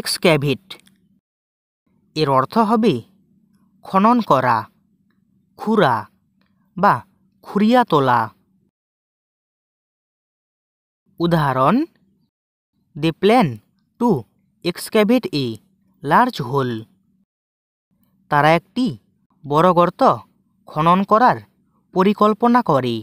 এক্সক্যাভিট এর অর্থ হবে খনন করা খুরা বা খুঁড়িয়া তোলা উদাহরণ they plan to excavate a large hole তারা একটি বড় গর্ত খনন করার পরিকল্পনা করে